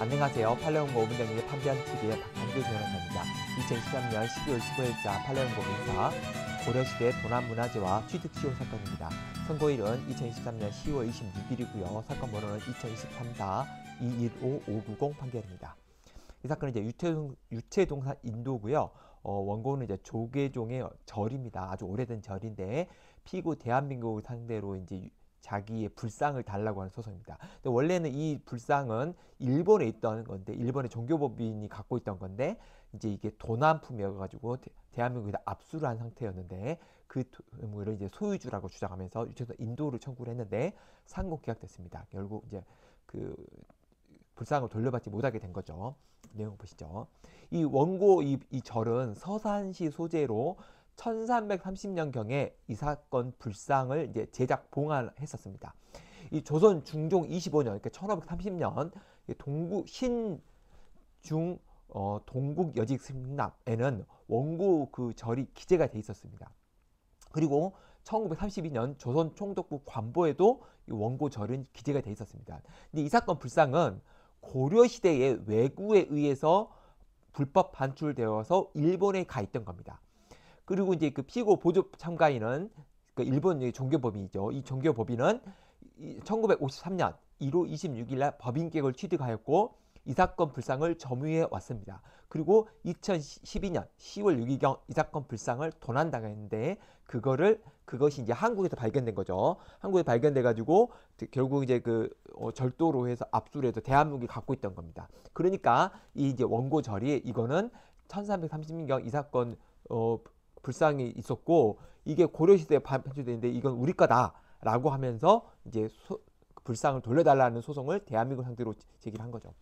안녕하세요. 팔레온고 5분장의 판변TV의 박한규 변호사입니다. 2013년 12월 15일자 팔레온고 민사 고려시대 도난문화재와 취득시효 사건입니다. 선고일은 2013년 10월 26일이고요. 사건 번호는 2023사 215590 판결입니다. 이 사건은 이제 유체동 유채동산 인도고요. 어, 원고는 이제 조계종의 절입니다. 아주 오래된 절인데 피고 대한민국 상대로 이제 자기의 불상을 달라고 하는 소송입니다. 근데 원래는 이 불상은 일본에 있던 건데 일본의 종교법인이 갖고 있던 건데 이제 이게 도난품이어가지고 대한민국에 압수를 한 상태였는데 그의무 이제 소유주라고 주장하면서 유치원 인도를 청구를 했는데 상고 기각됐습니다. 결국 이제 그 불상을 돌려받지 못하게 된 거죠. 내용 보시죠. 이 원고 이, 이 절은 서산시 소재로 1330년경에 이 사건 불상을 이제 제작 봉안했었습니다. 이 조선 중종 25년, 그러니까 1530년 동구 신중 어, 동국 여직 승납에는 원고 그 절이 기재가 되어 있었습니다. 그리고 1932년 조선 총독부 관보에도 이 원고 절은 기재가 되어 있었습니다. 근데 이 사건 불상은 고려 시대의 왜구에 의해서 불법 반출되어서 일본에 가 있던 겁니다. 그리고 이제 그 피고 보조 참가인은 그 일본 의 종교법인이죠. 이 종교법인은 1953년 1호 26일 날 법인격을 취득하였고 이 사건 불상을 점유해 왔습니다. 그리고 2012년 10월 6일경 이 사건 불상을 도난당했는데 그거를 그것이 이제 한국에서 발견된 거죠. 한국에 발견돼 가지고 결국 이제 그 어, 절도로 해서 압수를 해서 대한민국이 갖고 있던 겁니다. 그러니까 이 이제 원고절이 이거는 1336년 경이 사건 어 불상이 있었고 이게 고려시대에 판출되는데 이건 우리 거다라고 하면서 이제 소, 불상을 돌려달라는 소송을 대한민국 상대로 제기를 한 거죠.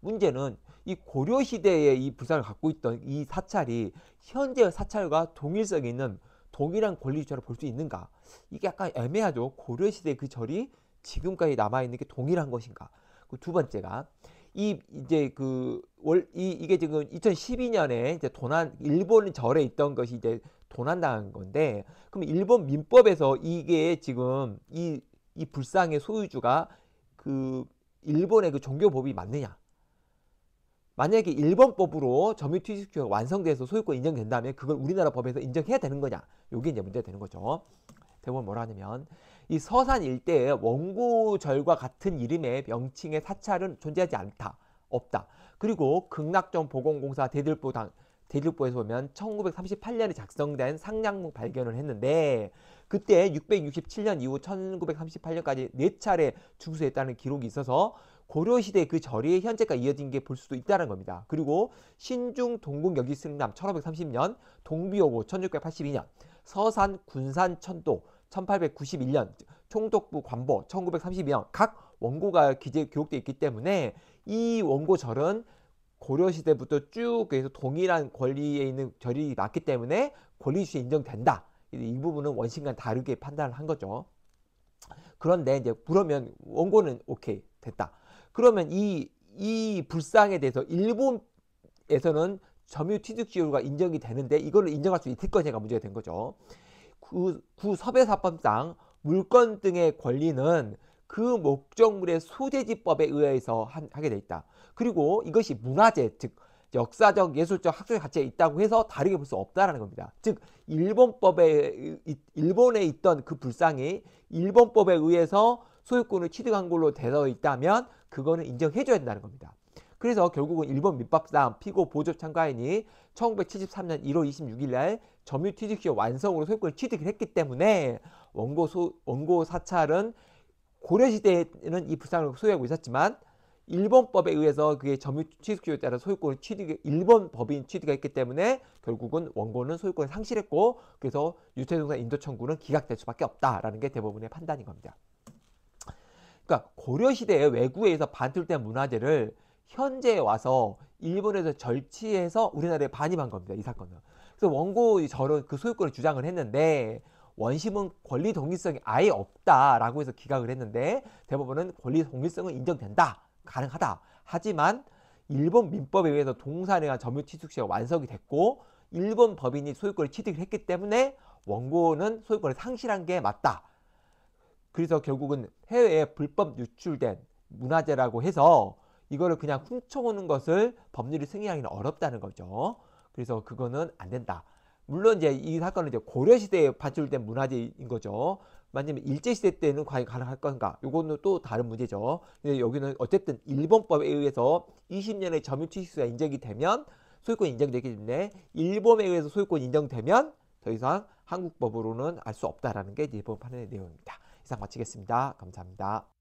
문제는 이 고려 시대에 이 불상을 갖고 있던 이 사찰이 현재의 사찰과 동일성이 있는 동일한 권리주체로 볼 수 있는가? 이게 약간 애매하죠. 고려 시대 그 절이 지금까지 남아 있는 게 동일한 것인가? 그 두 번째가 이 이제 그월이 이게 지금 2012년에 이제 도난 일본 절에 있던 것이 이제 도난당한 건데 그럼 일본 민법에서 이게 지금 이이 불상의 소유주가 그 일본의 그 종교법이 맞느냐? 만약에 일본법으로 점유퇴직주가 완성돼서 소유권 인정된다면 그걸 우리나라 법에서 인정해야 되는 거냐? 요게 이제 문제 되는 거죠. 대법원 뭐라 하냐면 이 서산 일대에 원고절과 같은 이름의 명칭의 사찰은 존재하지 않다. 없다. 그리고 극락전 보건공사 대들보 당대들보에서 보면 1938년에 작성된 상량문 발견을 했는데 그때 667년 이후 1938년까지 네 차례 중수했다는 기록이 있어서 고려시대 그 절이 현재까지 이어진 게 볼 수도 있다는 겁니다. 그리고 신중 동궁 여기 승남 1530년, 동비오고 1682년, 서산 군산 천도 1891년 총독부 관보 1932년 각 원고가 기재 교육돼 있기 때문에 이 원고절은 고려시대부터 쭉 그래서 동일한 권리에 있는 절이 맞기 때문에 권리주의 인정된다. 이 부분은 원신과 다르게 판단을 한 거죠. 그런데 이제 그러면 원고는 오케이 됐다. 그러면 이 이 불상에 대해서 일본에서는 점유 취득 지율가 인정이 되는데 이걸 인정할 수 있을 거냐가 문제가 된 거죠. 구, 구섭외사법상 물건 등의 권리는 그 목적물의 소재지법에 의해서 한, 하게 돼 있다. 그리고 이것이 문화재, 즉 역사적, 예술적, 학술적 가치에 있다고 해서 다르게 볼 수없다는 겁니다. 즉 일본법에 일본에 있던 그 불상이 일본법에 의해서 소유권을 취득한 걸로 되어 있다면 그거는 인정해줘야 된다는 겁니다. 그래서 결국은 일본 밑밥상 피고 보조 참가인이 1973년 1월 26일 날 점유 취득시효 완성으로 소유권을 취득을 했기 때문에 원고, 소, 원고 사찰은 고려시대에는 이 불상을 소유하고 있었지만 일본법에 의해서 그게 점유 취득시효에 따라 소유권을 취득 일본 법인 취득했기 때문에 결국은 원고는 소유권을 상실했고 그래서 유체동산 인도 청구는 기각될 수밖에 없다라는 게 대법원의 판단인 겁니다. 그러니까 고려 시대의 외국에서 반출된 문화재를 현재에 와서 일본에서 절취해서 우리나라에 반입한 겁니다. 이 사건은. 그래서 원고 저런 그 소유권을 주장을 했는데 원심은 권리 동일성이 아예 없다라고 해서 기각을 했는데 대법원은 권리 동일성은 인정된다. 가능하다. 하지만 일본 민법에 의해서 동산에 관한 점유 취득시가 완성이 됐고 일본 법인이 소유권을 취득을 했기 때문에 원고는 소유권을 상실한 게 맞다. 그래서 결국은 해외에 불법 유출된 문화재라고 해서 이거를 그냥 훔쳐오는 것을 법률이 승인하기는 어렵다는 거죠. 그래서 그거는 안 된다. 물론 이제 이 사건은 이제 고려 시대에 반출된 문화재인 거죠. 만약에 일제 시대 때는 과연 가능할 건가? 이거는또 다른 문제죠. 근데 여기는 어쨌든 일본법에 의해서 20년의 점유 취식수가 인정이 되면 소유권 인정 되기 때문에 일본에 의해서 소유권 인정되면 더 이상 한국법으로는 알 수 없다라는 게 일본 판례의 내용입니다. 이상 마치겠습니다. 감사합니다.